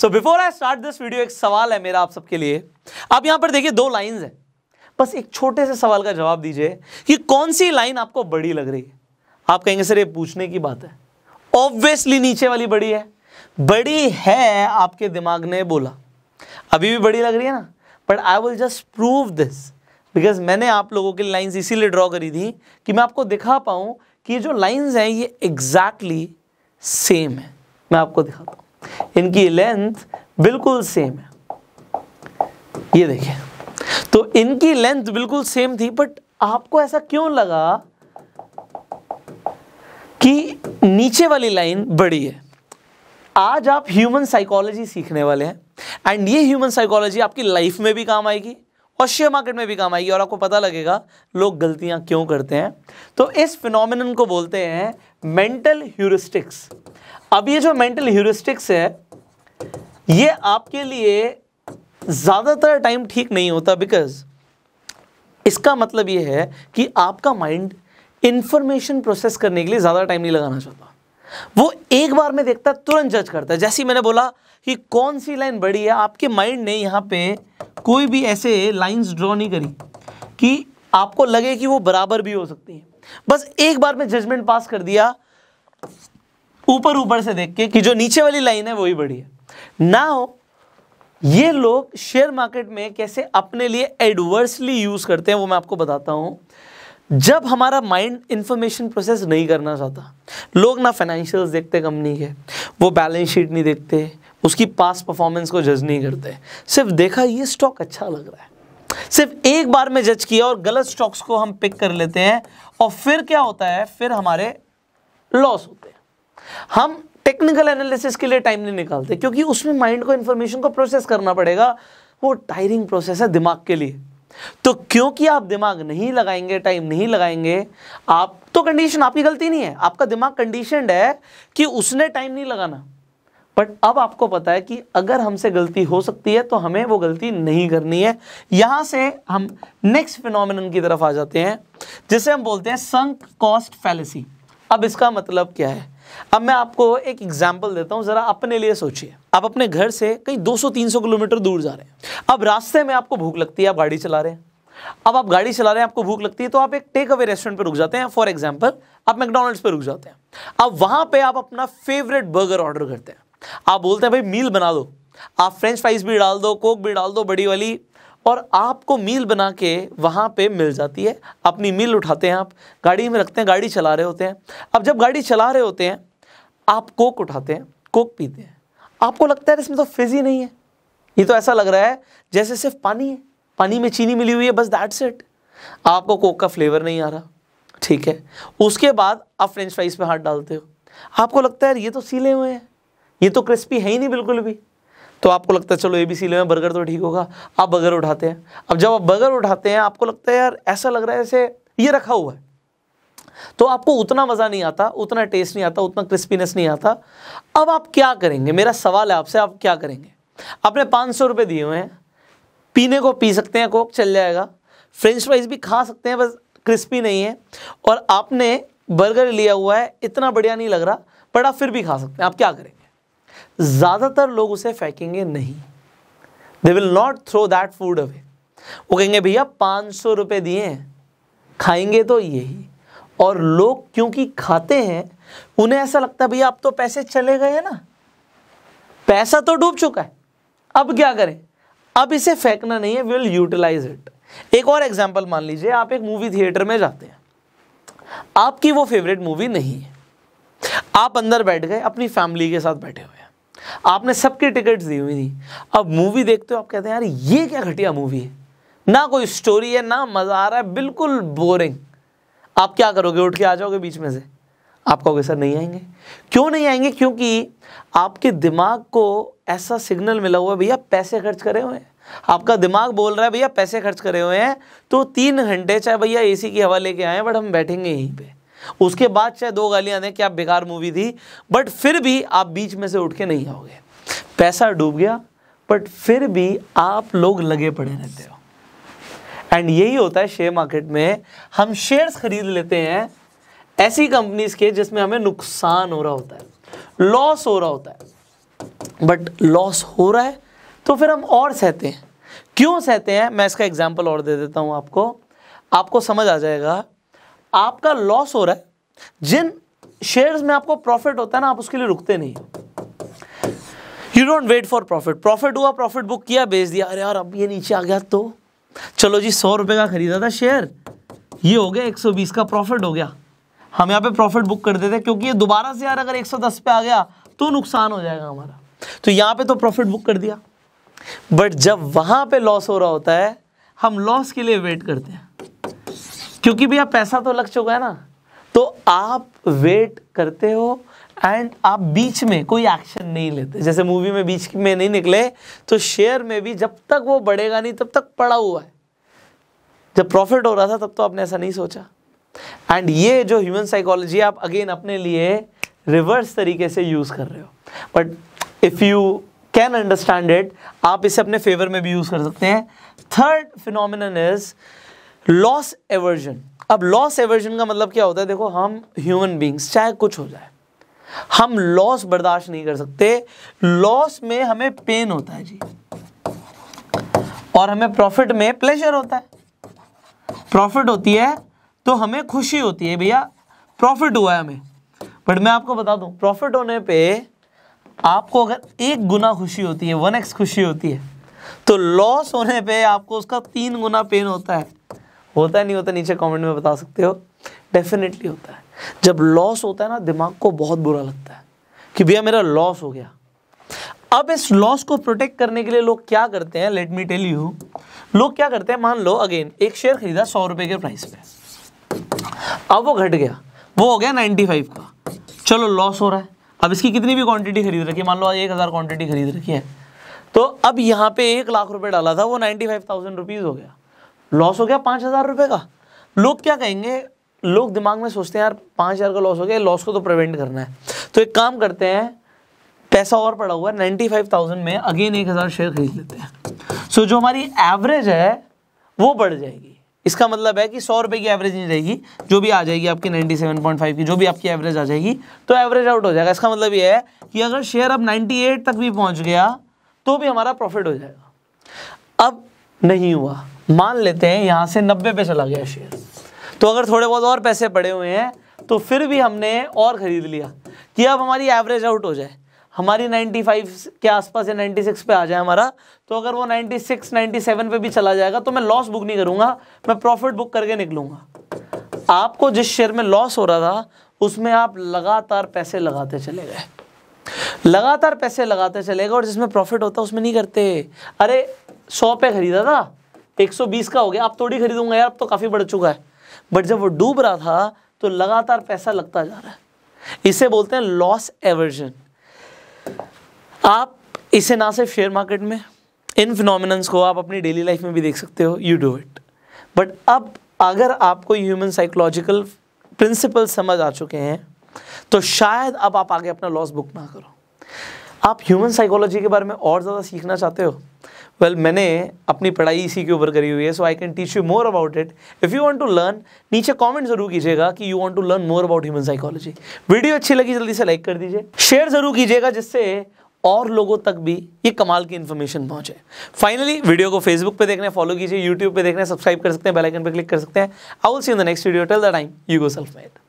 so before I start this video एक सवाल है मेरा आप सबके लिए आप यहां पर देखिए दो लाइन्स हैं बस एक छोटे से सवाल का जवाब दीजिए कि कौन सी लाइन आपको बड़ी लग रही है आप कहेंगे सर ये पूछने की बात है ऑब्वियसली नीचे वाली बड़ी है बड़ी है आपके दिमाग ने बोला अभी भी बड़ी लग रही है ना but I will just prove this because मैंने आप लोगों की लाइंस इसीलिए ड्रॉ करी थी कि मैं आपको दिखा पाऊं कि जो लाइंस हैं ये एग्जैक्टली exactly सेम है मैं आपको दिखाता हूँ इनकी लेंथ बिल्कुल सेम है ये देखिए तो इनकी लेंथ बिल्कुल सेम थी बट आपको ऐसा क्यों लगा कि नीचे वाली लाइन बड़ी है आज आप ह्यूमन साइकोलॉजी सीखने वाले हैं एंड ये ह्यूमन साइकोलॉजी आपकी लाइफ में भी काम आएगी और शेयर मार्केट में भी काम आएगी और आपको पता लगेगा लोग गलतियां क्यों करते हैं तो इस फिनोमिनन को बोलते हैं मेंटल ह्यूरिस्टिक्स अब ये जो मेंटल ह्यूरिस्टिक्स है ये आपके लिए ज़्यादातर टाइम ठीक नहीं होता बिकॉज इसका मतलब ये है कि आपका माइंड इंफॉर्मेशन प्रोसेस करने के लिए ज़्यादा टाइम नहीं लगाना चाहता वो एक बार में देखता है तुरंत जज करता है जैसे मैंने बोला कि कौन सी लाइन बड़ी है आपके माइंड ने यहाँ पे कोई भी ऐसे लाइंस ड्रॉ नहीं करी कि आपको लगे कि वो बराबर भी हो सकती हैं बस एक बार में जजमेंट पास कर दिया ऊपर ऊपर से देख के कि जो नीचे वाली लाइन है वही बड़ी है ना हो ये लोग शेयर मार्केट में कैसे अपने लिए एडवर्सली यूज़ करते हैं वो मैं आपको बताता हूँ जब हमारा माइंड इंफॉर्मेशन प्रोसेस नहीं करना चाहता लोग ना फाइनेंशियल देखते कंपनी के वो बैलेंस शीट नहीं देखते उसकी पास परफॉर्मेंस को जज नहीं करते सिर्फ देखा ये स्टॉक अच्छा लग रहा है सिर्फ एक बार में जज किया और गलत स्टॉक्स को हम पिक कर लेते हैं और फिर क्या होता है फिर हमारे लॉस होते हैं हम टेक्निकल एनालिसिस के लिए टाइम नहीं निकालते क्योंकि उसमें माइंड को इंफॉर्मेशन को प्रोसेस करना पड़ेगा वो टायरिंग प्रोसेस है दिमाग के लिए तो क्योंकि आप दिमाग नहीं लगाएंगे टाइम नहीं लगाएंगे आप तो कंडीशन आपकी गलती नहीं है आपका दिमाग कंडीशन है कि उसने टाइम नहीं लगाना बट अब आपको पता है कि अगर हमसे गलती हो सकती है तो हमें वो गलती नहीं करनी है यहां से हम नेक्स्ट फिनोमिन की तरफ आ जाते हैं जिसे हम बोलते हैं संक कॉस्ट फैलेसी अब इसका मतलब क्या है अब मैं आपको एक एग्जाम्पल देता हूं ज़रा अपने लिए सोचिए आप अपने घर से कहीं 200-300 किलोमीटर दूर जा रहे हैं अब रास्ते में आपको भूख लगती है आप गाड़ी चला रहे हैं अब आप गाड़ी चला रहे हैं आपको भूख लगती है तो आप एक टेक अवे रेस्टोरेंट पर रुक जाते हैं फॉर एग्जाम्पल आप मैकडोनल्ड्स पर रुक जाते हैं अब वहां पर आप अपना फेवरेट बर्गर ऑर्डर करते हैं आप बोलते हैं भाई मील बना दो आप फ्रेंच फ्राइज भी डाल दो कोक भी डाल दो बड़ी वाली और आपको मील बना के वहाँ पे मिल जाती है अपनी मील उठाते हैं आप गाड़ी में रखते हैं गाड़ी चला रहे होते हैं अब जब गाड़ी चला रहे होते हैं आप कोक उठाते हैं कोक पीते हैं आपको लगता है इसमें तो फिज ही नहीं है ये तो ऐसा लग रहा है जैसे सिर्फ पानी है पानी में चीनी मिली हुई है बस दैट्स इट आपको कोक का फ्लेवर नहीं आ रहा ठीक है उसके बाद आप फ्रेंच फ्राइज पे हाथ डालते हो आपको लगता है ये तो सीले हुए हैं ये तो क्रिस्पी है ही नहीं बिल्कुल भी तो आपको लगता है चलो ए बी सी ले बर्गर तो ठीक होगा आप बर्गर उठाते हैं अब जब आप बर्गर उठाते हैं आपको लगता है यार ऐसा लग रहा है जैसे ये रखा हुआ है तो आपको उतना मज़ा नहीं आता उतना टेस्ट नहीं आता उतना क्रिस्पीनेस नहीं आता अब आप क्या करेंगे मेरा सवाल है आपसे आप क्या करेंगे आपने पाँच सौ रुपये दिए हुए हैं पीने को पी सकते हैं कोक चल जाएगा फ्रेंच फ्राइज भी खा सकते हैं बस क्रिस्पी नहीं है और आपने बर्गर लिया हुआ है इतना बढ़िया नहीं लग रहा बट आप फिर भी खा सकते हैं आप क्या करें ज़्यादातर लोग उसे फेंकेंगे नहीं they will not throw that food away वो कहेंगे भैया पाँच सौ रुपये दिए खाएंगे तो यही और लोग क्योंकि खाते हैं उन्हें ऐसा लगता है भैया अब तो पैसे चले गए ना पैसा तो डूब चुका है अब क्या करें अब इसे फेंकना नहीं है विल यूटिलाइज इट एक और एग्जाम्पल मान लीजिए आप एक मूवी थिएटर में जाते हैं आपकी वो फेवरेट मूवी नहीं है आप अंदर बैठ गए अपनी फैमिली के साथ बैठे हुए आपने सबकी टिकट्स दी हुई थी अब मूवी देखते हो आप कहते हैं यार ये क्या घटिया मूवी है ना कोई स्टोरी है ना मज़ा आ रहा है बिल्कुल बोरिंग आप क्या करोगे उठ के आ जाओगे बीच में से आप कहोगे सर नहीं आएंगे क्यों नहीं आएंगे क्योंकि आपके दिमाग को ऐसा सिग्नल मिला हुआ है भैया पैसे खर्च करे हुए हैं आपका दिमाग बोल रहा है भैया पैसे खर्च करे हुए हैं तो तीन घंटे चाहे भैया एसी की हवा लेके आए बट हम बैठेंगे यहीं पे उसके बाद चाहे दो गालियां दें कि आप बेकार मूवी थी बट फिर भी आप बीच में से उठ के नहीं आओगे पैसा डूब गया बट फिर भी आप लोग लगे पड़े रहते हो एंड यही होता है शेयर मार्केट में हम शेयर्स खरीद लेते हैं ऐसी कंपनीज के जिसमें हमें नुकसान हो रहा होता है लॉस हो रहा होता है बट लॉस हो रहा है तो फिर हम और सहते हैं क्यों सहते हैं मैं इसका एग्जाम्पल और दे देता हूं आपको आपको समझ आ जाएगा आपका लॉस हो रहा है जिन शेयर्स में आपको प्रॉफिट होता है ना आप उसके लिए रुकते नहीं you don't wait for profit profit हुआ प्रॉफिट बुक किया बेच दिया अरे यार अब ये नीचे आ गया तो चलो जी सौ रुपए का खरीदा था शेयर ये हो गया 120 का प्रॉफिट हो गया हम यहाँ पे प्रॉफिट बुक कर देते क्योंकि ये दोबारा से यार अगर 110 पे आ गया तो नुकसान हो जाएगा हमारा तो यहाँ पे तो प्रॉफिट बुक कर दिया बट जब वहां पे लॉस हो रहा होता है हम लॉस के लिए वेट करते हैं क्योंकि भैया पैसा तो लग चुका है ना तो आप वेट करते हो एंड आप बीच में कोई एक्शन नहीं लेते जैसे मूवी में बीच में नहीं निकले तो शेयर में भी जब तक वो बढ़ेगा नहीं तब तक पड़ा हुआ है जब प्रॉफिट हो रहा था तब तो आपने ऐसा नहीं सोचा एंड ये जो ह्यूमन साइकोलॉजी आप अगेन अपने लिए रिवर्स तरीके से यूज़ कर रहे हो but if you can understand it आप इसे अपने फेवर में भी यूज़ कर सकते हैं third phenomenon is loss aversion अब लॉस एवर्जन का मतलब क्या होता है देखो हम ह्यूमन बींग्स चाहे कुछ हो जाए हम लॉस बर्दाश्त नहीं कर सकते लॉस में हमें पेन होता है जी और हमें प्रॉफिट में प्लेजर होता है प्रॉफिट होती है तो हमें खुशी होती है भैया प्रॉफिट हुआ है हमें बट मैं आपको बता दूं प्रॉफिट होने पे आपको अगर एक गुना खुशी होती है वन एक्स खुशी होती है तो लॉस होने पे आपको उसका तीन गुना पेन होता है होता है नहीं होता नीचे कमेंट में बता सकते हो डेफिनेटली होता है जब लॉस होता है ना दिमाग को बहुत बुरा लगता है कि भैया मेरा लॉस हो गया अब इस लॉस को प्रोटेक्ट करने के लिए लोग क्या करते हैं लेट मी टेल यू लोग क्या करते हैं मान लो अगेन एक शेयर खरीदा सौ रुपए के प्राइस पे अब वो घट गया वो हो गया नाइन्टी फाइव का चलो लॉस हो रहा है अब इसकी कितनी भी क्वांटिटी खरीद रखी है मान लो एक हज़ार क्वांटिटी खरीद रखी है तो अब यहाँ पे एक लाख रुपए डाला था वो नाइन्टी फाइव थाउजेंड रुपीज़ हो गया लॉस हो गया पाँच हज़ार रुपये का लोग क्या कहेंगे लोग दिमाग में सोचते हैं यार पाँच हज़ार का लॉस हो गया लॉस को तो प्रिवेंट करना है तो एक काम करते हैं पैसा और पड़ा हुआ है नाइन्टी फाइव थाउजेंड में अगेन एक हज़ार शेयर खरीद लेते हैं सो so, जो हमारी एवरेज है वो बढ़ जाएगी इसका मतलब है कि सौ रुपये की एवरेज नहीं रहेगी जो भी आ जाएगी आपकी नाइन्टी सेवन पॉइंट फाइव की जो भी आपकी एवरेज आ जाएगी तो एवरेज आउट हो जाएगा इसका मतलब ये है कि अगर शेयर अब नाइन्टी एट तक भी पहुँच गया तो भी हमारा प्रॉफिट हो जाएगा अब नहीं हुआ मान लेते हैं यहाँ से नब्बे पे चला गया शेयर तो अगर थोड़े बहुत और पैसे पड़े हुए हैं तो फिर भी हमने और ख़रीद लिया कि अब हमारी एवरेज आउट हो जाए हमारी 95 के आसपास या 96 पे आ जाए हमारा तो अगर वो 96 97 पे भी चला जाएगा तो मैं लॉस बुक नहीं करूँगा मैं प्रॉफिट बुक करके निकलूंगा आपको जिस शेयर में लॉस हो रहा था उसमें आप लगातार पैसे लगाते चले गए लगातार पैसे लगाते चले गए और जिसमें प्रॉफिट होता है उसमें नहीं करते अरे सौ पे खरीदा था 120 का हो गया अब थोड़ी खरीदूंगा यार अब तो काफ़ी बढ़ चुका है बट जब वो डूब रहा था तो लगातार पैसा लगता जा रहा है इसे बोलते हैं लॉस एवर्जन आप इसे ना सिर्फ शेयर मार्केट में इन फिनोमिनस को आप अपनी डेली लाइफ में भी देख सकते हो यू डू इट बट अब अगर आपको ह्यूमन साइकोलॉजिकल प्रिंसिपल समझ आ चुके हैं तो शायद अब आप आगे अपना लॉस बुक ना करो आप ह्यूमन साइकोलॉजी के बारे में और ज़्यादा सीखना चाहते हो वेल well, मैंने अपनी पढ़ाई इसी के ऊपर करी हुई है so I can teach you more about it if you want to learn नीचे कमेंट जरूर कीजिएगा कि you want to learn more about human psychology video अच्छी लगी जल्दी से लाइक कर दीजिए शेयर जरूर कीजिएगा जिससे और लोगों तक भी ये कमाल की इन्फॉर्मेशन पहुंचे फाइनली वीडियो को फेसबुक पे देखने फॉलो कीजिए यूट्यूब पे देखने सब्सक्राइब कर सकते हैं बेल आइकन पे क्लिक कर सकते हैं I will see in the next video till the time you go self made